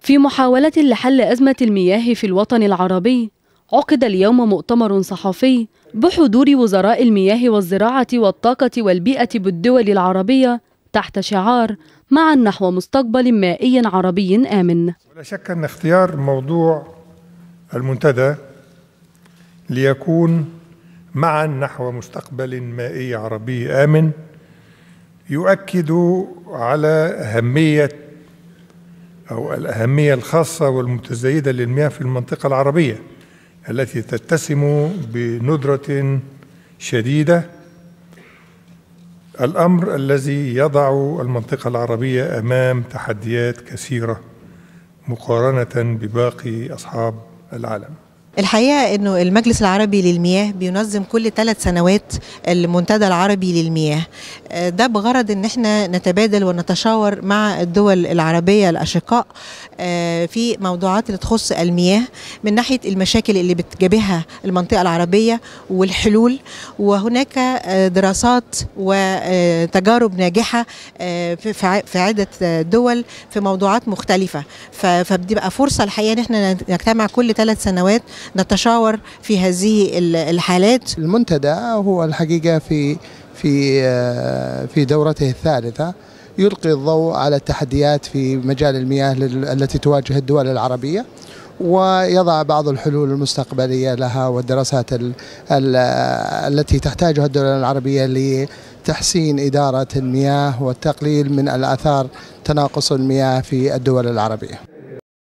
في محاولة لحل أزمة المياه في الوطن العربي عقد اليوم مؤتمر صحفي بحضور وزراء المياه والزراعة والطاقة والبيئة بالدول العربية تحت شعار معا نحو مستقبل مائي عربي آمن ولا شك أن اختيار موضوع المنتدى ليكون معا نحو مستقبل مائي عربي آمن يؤكد على أهمية أو الأهمية الخاصة والمتزايدة للمياه في المنطقة العربية التي تتسم بندرة شديدة الأمر الذي يضع المنطقة العربية أمام تحديات كثيرة مقارنة بباقي أصحاب العالم الحقيقه انه المجلس العربي للمياه بينظم كل ثلاث سنوات المنتدى العربي للمياه آه، ده بغرض ان احنا نتبادل ونتشاور مع الدول العربيه الاشقاء آه، في موضوعات اللي تخص المياه من ناحيه المشاكل اللي بتجابهها المنطقه العربيه والحلول وهناك آه، دراسات وتجارب ناجحه في عده دول في موضوعات مختلفه فبتبقى فرصه الحقيقه ان احنا نجتمع كل ثلاث سنوات نتشاور في هذه الحالات المنتدى هو الحقيقة في في آه، في دورته الثالثة يلقي الضوء على التحديات في مجال المياه التي تواجه الدول العربية ويضع بعض الحلول المستقبلية لها والدراسات الـ الـ التي تحتاجها الدول العربية لتحسين إدارة المياه والتقليل من الآثار تناقص المياه في الدول العربية